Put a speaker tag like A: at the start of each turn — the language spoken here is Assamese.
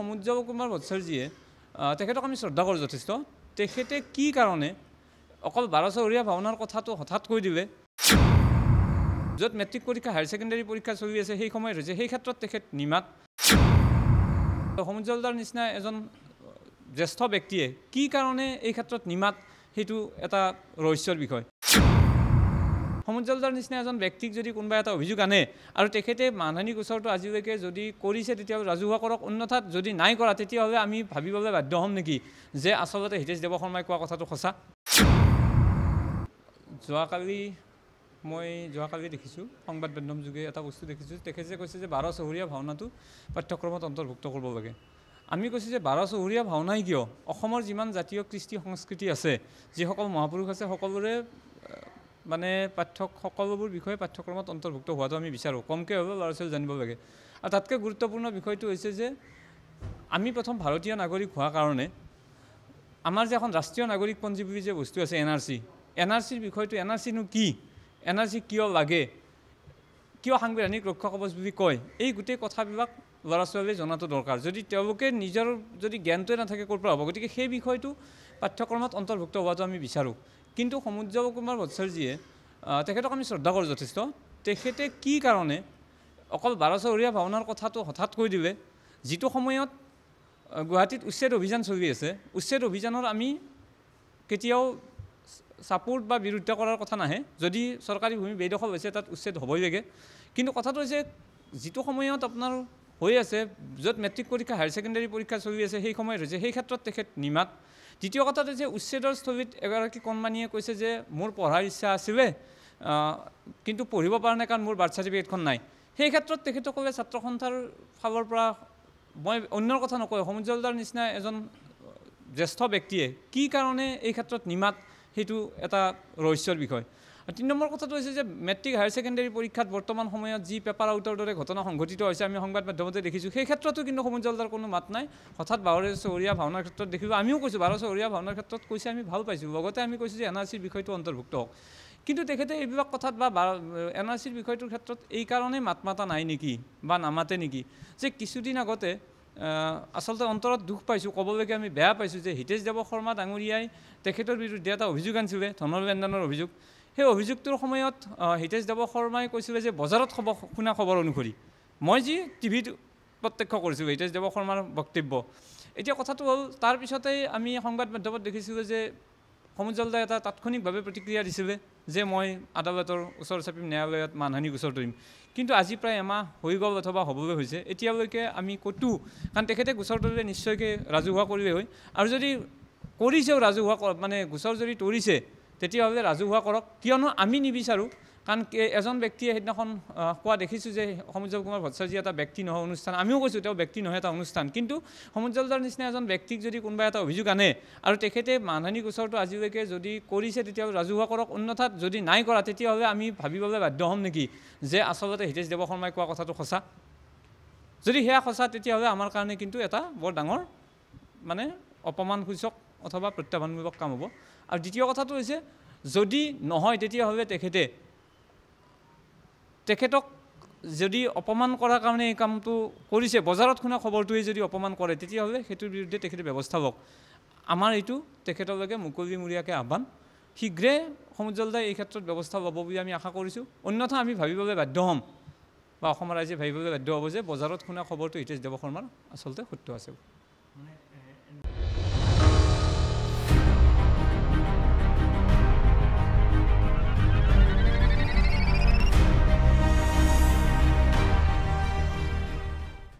A: সমুদ্ৰ কুমাৰ ভট্টাচাৰ্যিয়ে তেখেতক আমি শ্ৰদ্ধা কৰোঁ যথেষ্ট তেখেতে কি কাৰণে অকল বাৰচৰীয়া ভাওনাৰ কথাটো হঠাৎ কৈ দিলে য'ত মেট্ৰিক পৰীক্ষা হায়াৰ ছেকেণ্ডেৰী পৰীক্ষা চলি আছে সেই সময়ত হৈছে সেই ক্ষেত্ৰত তেখেত নিমাত সমুজলদাৰ নিচিনা এজন জ্যেষ্ঠ ব্যক্তিয়ে কি কাৰণে এই ক্ষেত্ৰত নিমাত সেইটো এটা ৰহস্যৰ বিষয় সমুজ্জ্বল নিচিনা এজন ব্যক্তিক যদি কোনোবা এটা অভিযোগ আনে আৰু তেখেতে মানহানি গোচৰটো আজিলৈকে যদি কৰিছে তেতিয়া ৰাজহুৱা কৰক অন্যথাত যদি নাই কৰা তেতিয়াহ'লে আমি ভাবিবলৈ বাধ্য হ'ম নেকি যে আচলতে হিতেশ দেৱশৰ্মাই কোৱা কথাটো সঁচা যোৱাকালি মই যোৱাকালি দেখিছোঁ সংবাদ মাধ্যম যোগে এটা বস্তু দেখিছোঁ তেখেতে কৈছে যে বাৰ চহৰীয়া ভাওনাটো পাঠ্যক্ৰমত অন্তৰ্ভুক্ত কৰিব লাগে আমি কৈছোঁ যে বাৰ চহৰীয়া ভাওনাই কিয় অসমৰ যিমান জাতীয় কৃষ্টি সংস্কৃতি আছে যিসকল মহাপুৰুষ আছে সকলোৰে মানে পাঠ্য সকলোবোৰ বিষয়ে পাঠ্যক্ৰমত অন্তৰ্ভুক্ত হোৱাটো আমি বিচাৰোঁ কমকৈ হ'লেও ল'ৰা ছোৱালী জানিব লাগে আৰু তাতকৈ গুৰুত্বপূৰ্ণ বিষয়টো হৈছে যে আমি প্ৰথম ভাৰতীয় নাগৰিক হোৱাৰ কাৰণে আমাৰ যে এখন ৰাষ্ট্ৰীয় নাগৰিকপঞ্জী বুলি যে বস্তু আছে N R C N R চিৰ বিষয়টো এন আৰ চিনো কি এন আৰ চি কিয় লাগে কিয় সাংবিধানিক ৰক্ষা কবচ বুলি কয় এই গোটেই কথাবিলাক ল'ৰা ছোৱালীয়ে জনাটো দৰকাৰ যদি তেওঁলোকে নিজৰ যদি জ্ঞানটোৱে নাথাকে ক'ৰ পৰা হ'ব গতিকে সেই বিষয়টো পাঠ্যক্ৰমত অন্তৰ্ভুক্ত হোৱাটো আমি বিচাৰোঁ কিন্তু সমুদ্ৰ কুমাৰ ভৎসাৰজীয়ে তেখেতক আমি শ্ৰদ্ধা কৰোঁ যথেষ্ট তেখেতে কি কাৰণে অকল বাৰচৰীয়া ভাওনাৰ কথাটো হঠাৎ কৈ দিলে যিটো সময়ত গুৱাহাটীত উচ্ছেদ অভিযান চলি আছে উচ্ছেদ অভিযানৰ আমি কেতিয়াও ছাপোৰ্ট বা বিৰুদ্ধ কৰাৰ কথা নাহে যদি চৰকাৰী ভূমি বেদখল হৈছে তাত উচ্ছেদ হ'বই লাগে কিন্তু কথাটো হৈছে যিটো সময়ত আপোনাৰ হৈ আছে য'ত মেট্ৰিক পৰীক্ষা হায়াৰ ছেকেণ্ডেৰী পৰীক্ষা চলি আছে সেই সময়ত হৈছে সেই ক্ষেত্ৰত তেখেত নিমাত দ্বিতীয় কথাটো হৈছে উচ্ছেদৰ স্থবিত এগৰাকী কণমানীয়ে কৈছে যে মোৰ পঢ়াৰ ইচ্ছা আছিলে কিন্তু পঢ়িব পৰা নাই কাৰণ মোৰ বাৰ্থ চাৰ্টিফিকেটখন নাই সেই ক্ষেত্ৰত তেখেতসকলে ছাত্ৰ সন্থাৰ ফালৰ পৰা মই অন্যৰ কথা নকওঁ সমুজলদাৰ নিচিনা এজন জ্যেষ্ঠ ব্যক্তিয়ে কি কাৰণে এই ক্ষেত্ৰত নিমাত সেইটো এটা ৰহস্যৰ বিষয় আৰু তিনি নম্বৰ কথাটো হৈছে যে মেট্ৰিক হায়াৰ ছেকেণ্ডেৰী পৰীক্ষাত বৰ্তমান সময়ত যি পেপাৰ আউটৰ দৰে ঘটনা সংঘটিত হৈছে আমি সংবাদ মাধ্যমতে দেখিছোঁ সেই ক্ষেত্ৰতো কিন্তু সুমন জলদাৰ কোনো মাত নাই হঠাৎ বাৰ চহৰীয়া ভাওনাৰ ক্ষেত্ৰত দেখিব আমিও কৈছোঁ বাৰ চহৰীয়া ভাওনাৰ ক্ষেত্ৰত কৈছে আমি ভাল পাইছোঁ লগতে আমি কৈছোঁ যে এন আৰ চিৰ বিষয়টো অন্তৰ্ভুক্ত হওক কিন্তু তেখেতে এইবিলাক কথাত বা এন আৰ চিৰ বিষয়টোৰ ক্ষেত্ৰত এইকাৰণেই মাত মাতা নাই নেকি বা নামাতে নেকি যে কিছুদিন আগতে আচলতে অন্তৰত দুখ পাইছোঁ ক'বলৈকে আমি বেয়া পাইছোঁ যে হিতেশ দেৱশৰ্মা ডাঙৰীয়াই তেখেতৰ বিৰুদ্ধে এটা অভিযোগ আনিছিলে ধনৰ লেনদেনৰ অভিযোগ সেই অভিযোগটোৰ সময়ত হিতেশ দেৱশৰ্মাই কৈছিলে যে বজাৰত খবৰ শুনা খবৰ অনুসৰি মই যি টিভিত প্ৰত্যক্ষ কৰিছোঁ হিতেশ দেৱশৰ্মাৰ বক্তব্য এতিয়া কথাটো হ'ল তাৰপিছতেই আমি সংবাদ মাধ্যমত দেখিছিলোঁ যে সমুজলদা এটা তাৎক্ষণিকভাৱে প্ৰতিক্ৰিয়া দিছিলে যে মই আদালতৰ ওচৰ চাপিম ন্যায়ালয়ত মানহানি গোচৰ তৰিম কিন্তু আজি প্ৰায় এমাহ হৈ গ'ল অথবা হ'বলৈ হৈছে এতিয়ালৈকে আমি ক'তো কাৰণ তেখেতে গোচৰ তৰিলে নিশ্চয়কৈ ৰাজহুৱা কৰিলে হয় আৰু যদি কৰিছেও ৰাজহুৱা মানে গোচৰ যদি তৰিছে তেতিয়াহ'লে ৰাজহুৱা কৰক কিয়নো আমি নিবিচাৰোঁ কাৰণ এজন ব্যক্তিয়ে সেইদিনাখন কোৱা দেখিছোঁ যে সমুজল কুমাৰ ভট্টাচাৰ্য এটা ব্যক্তি নহয় অনুষ্ঠান আমিও কৈছোঁ তেওঁ ব্যক্তি নহয় এটা অনুষ্ঠান কিন্তু সমুজলদাৰ নিচিনা এজন ব্যক্তিক যদি কোনোবা এটা অভিযোগ আনে আৰু তেখেতে মানহানী গোচৰটো আজিলৈকে যদি কৰিছে তেতিয়াহ'লে ৰাজহুৱা কৰক অন্যথাত যদি নাই কৰা তেতিয়াহ'লে আমি ভাবিবলৈ বাধ্য হ'ম নেকি যে আচলতে হিতেশ দেৱশৰ্মাই কোৱা কথাটো সঁচা যদি সেয়া সঁচা তেতিয়াহ'লে আমাৰ কাৰণে কিন্তু এটা বৰ ডাঙৰ মানে অপমানসূচক অথবা প্ৰত্যাহ্বানমূলক কাম হ'ব আৰু দ্বিতীয় কথাটো হৈছে যদি নহয় তেতিয়াহ'লে তেখেতে তেখেতক যদি অপমান কৰাৰ কাৰণে এই কামটো কৰিছে বজাৰত শুনা খবৰটোৱে যদি অপমান কৰে তেতিয়াহ'লে সেইটোৰ বিৰুদ্ধে তেখেতে ব্যৱস্থা হওক আমাৰ এইটো তেখেতলৈকে মুকলিমূৰীয়াকৈ আহ্বান শীঘ্ৰে সমুজলদাই এই ক্ষেত্ৰত ব্যৱস্থা ল'ব বুলি আমি আশা কৰিছোঁ অন্যথা আমি ভাবিবলৈ বাধ্য হ'ম বা অসমৰ ৰাইজে ভাবিবলৈ বাধ্য হ'ব যে বজাৰত শুনা খবৰটো হিতেশ দেৱশৰ্মাৰ আচলতে সত্য আছে